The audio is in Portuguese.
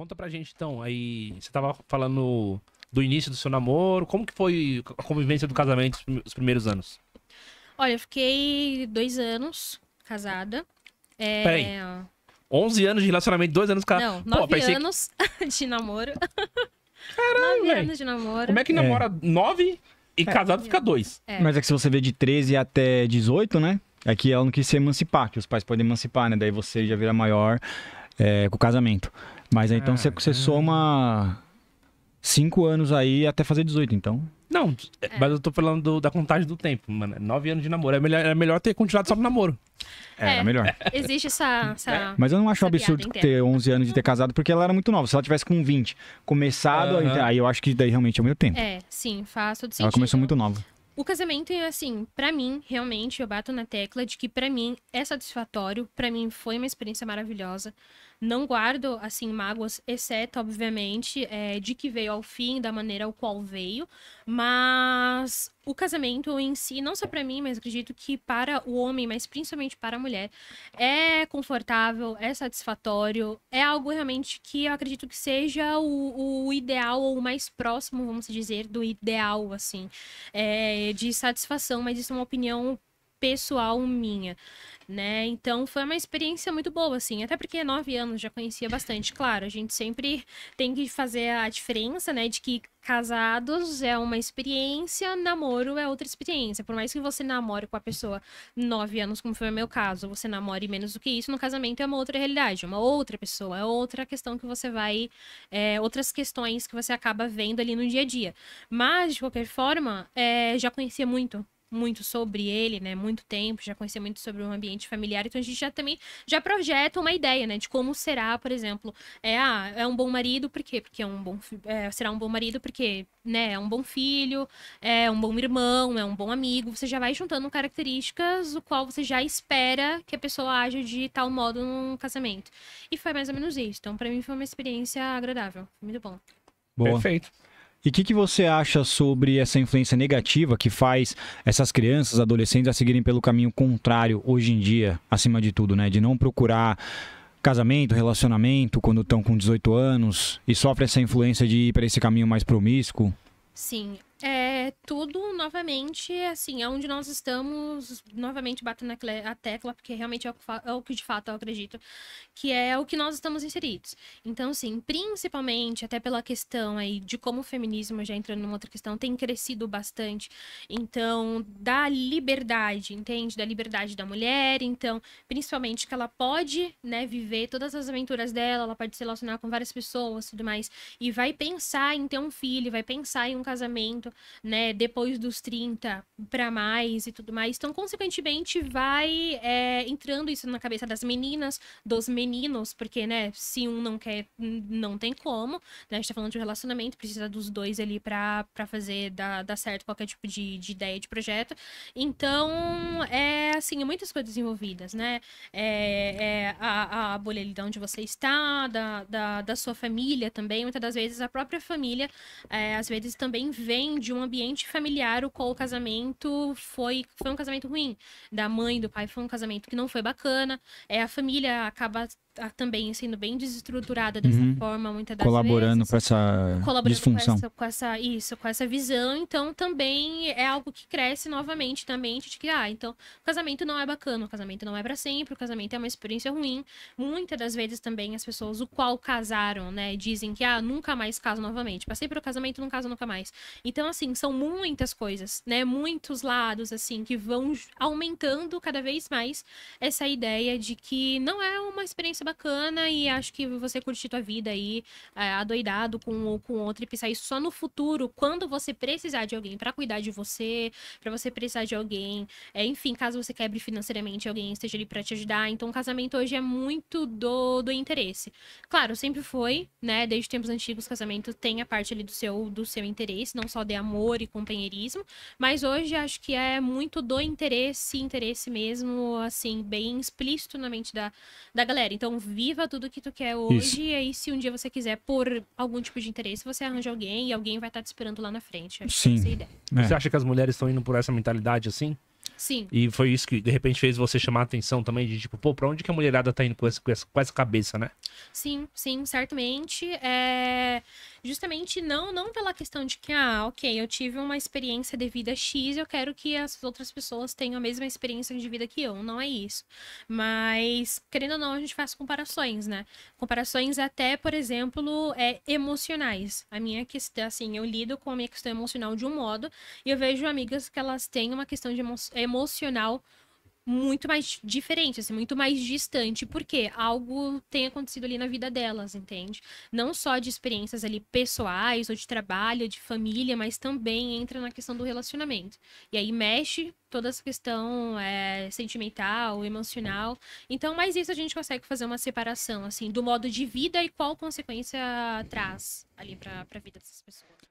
Conta pra gente então, aí você tava falando do início do seu namoro, como que foi a convivência do casamento os primeiros anos? Olha, eu fiquei dois anos casada. É... Peraí. 11 anos de relacionamento, dois anos casada. Não, Pô, anos que... de namoro. Caralho, velho. véio. anos de namoro. Como é que é. namora é. e é. casado fica dois? É. Mas é que se você vê de 13 até 18, né? É que ela não quis se emancipar, que os pais podem emancipar, né? Daí você já vira maior é, com o casamento. Mas aí, então é. você, você soma cinco anos aí até fazer 18, então. Não, é, é. mas eu tô falando do, da contagem do tempo, mano. É nove anos de namoro. É melhor, é melhor ter continuado só no namoro. É, é, melhor. Existe essa. essa Mas eu não acho absurdo ter 11 anos de ter casado, porque ela era muito nova. Se ela tivesse com 20, começado, uhum. aí eu acho que daí realmente é o meu tempo. É, sim, faz todo sentido. Ela começou muito nova. O casamento, assim, para mim, realmente, eu bato na tecla de que para mim é satisfatório. para mim foi uma experiência maravilhosa. Não guardo, assim, mágoas, exceto, obviamente, é, de que veio ao fim, da maneira ao qual veio. Mas o casamento em si, não só para mim, mas acredito que para o homem, mas principalmente para a mulher, é confortável, é satisfatório, é algo realmente que eu acredito que seja o, o ideal ou o mais próximo, vamos dizer, do ideal, assim, é, de satisfação. Mas isso é uma opinião pessoal minha, né? Então foi uma experiência muito boa, assim, até porque nove anos já conhecia bastante. Claro, a gente sempre tem que fazer a diferença, né? De que casados é uma experiência, namoro é outra experiência. Por mais que você namore com a pessoa nove anos, como foi o meu caso, você namore menos do que isso, no casamento é uma outra realidade, é uma outra pessoa, é outra questão que você vai. É, outras questões que você acaba vendo ali no dia a dia. Mas, de qualquer forma, é, já conhecia muito muito sobre ele, né? Muito tempo, já conhecer muito sobre o ambiente familiar, então a gente já também já projeta uma ideia, né? De como será, por exemplo, é, ah, é um bom marido, por quê? Porque é um bom é, será um bom marido, porque né, é um bom filho, é um bom irmão, é um bom amigo. Você já vai juntando características o qual você já espera que a pessoa haja de tal modo num casamento. E foi mais ou menos isso. Então, para mim foi uma experiência agradável, muito bom. Boa. Perfeito. E o que, que, você acha sobre essa influência negativa que faz essas crianças, adolescentes a seguirem pelo caminho contrário hoje em dia, acima de tudo, né? De não procurar casamento, relacionamento quando estão com 18 anos e sofre essa influência de ir para esse caminho mais promíscuo? Sim, é tudo novamente, assim, aonde nós estamos, novamente batendo a tecla, porque realmente é o, é o, que de fato eu acredito, que é o que nós estamos inseridos. Então, assim, principalmente até pela questão aí de como o feminismo, já entrando numa outra questão, tem crescido bastante. Então, da liberdade, entende? Da liberdade da mulher, então, principalmente que ela pode, né, viver todas as aventuras dela, ela pode se relacionar com várias pessoas tudo mais, e vai pensar em ter um filho, vai pensar em um casamento né, depois dos 30 para mais e tudo mais. Então, consequentemente, vai é, entrando isso na cabeça das meninas, dos meninos, porque, né, se um não quer, não tem como, né? A gente tá falando de um relacionamento, precisa dos dois ali pra, pra fazer dar, dar certo qualquer tipo de, de ideia de projeto. Então, é assim, muitas coisas envolvidas, né? É, é a, a bolha ali de onde você está, da, da, da sua família também. Muitas das vezes a própria família, é, às vezes também vem de um ambiente familiar o qual o casamento foi, foi um casamento ruim. Da mãe, do pai foi um casamento que não foi bacana. É, a família acaba também sendo bem desestruturada dessa uhum. forma, muitas das Colaborando vezes. Colaborando com essa disfunção. Com essa, isso, com essa visão. Então, também é algo que cresce novamente na mente de que, ah, então, o casamento não é bacana, o casamento não é para sempre, o casamento é uma experiência ruim. Muitas das vezes também as pessoas, o qual casaram, né, dizem que, ah, nunca mais caso novamente. Passei pelo casamento, não caso nunca mais. Então, assim, são muitas coisas, né, muitos lados, assim, que vão aumentando cada vez mais essa ideia de que não é uma experiência bacana bacana e acho que você curtir tua vida aí é, adoidado com ou com outro e pensar isso só no futuro, quando você precisar de alguém para cuidar de você, para você precisar de alguém, é, enfim, caso você quebre financeiramente, alguém esteja ali para te ajudar. Então, o casamento hoje é muito do, do interesse. Claro, sempre foi, né? Desde tempos antigos, casamento tem a parte ali do seu, do seu interesse, não só de amor e companheirismo, mas hoje acho que é muito do interesse, interesse mesmo, assim, bem explícito na mente da, da galera. Então, então, viva tudo que tu quer hoje. Isso. E aí, se um dia você quiser, por algum tipo de interesse, você arranja alguém e alguém vai estar tá te esperando lá na frente. Acho é Sim. Que é. Você acha que as mulheres estão indo por essa mentalidade assim? Sim. E foi isso que, de repente, fez você chamar a atenção também, de tipo, pô, pra onde que a mulherada tá indo com essa, com essa, cabeça, né? Sim, sim, certamente. É justamente não não pela questão de que, ah, ok, eu tive uma experiência de vida X, eu quero que as outras pessoas tenham a mesma experiência de vida que eu. Não é isso. Mas, querendo ou não, a gente faz comparações, né? Comparações até, por exemplo, é, emocionais. A minha questão, assim, eu lido com a minha questão emocional de um modo e eu vejo amigas que elas têm uma questão de emo emocional muito mais diferente, assim, muito mais distante, porque algo tem acontecido ali na vida delas, entende? Não só de experiências ali pessoais, ou de trabalho, de família, mas também entra na questão do relacionamento. E aí mexe toda essa questão é, sentimental, emocional. Então, mais isso a gente consegue fazer uma separação, assim, do modo de vida e qual consequência traz ali para a vida dessas pessoas.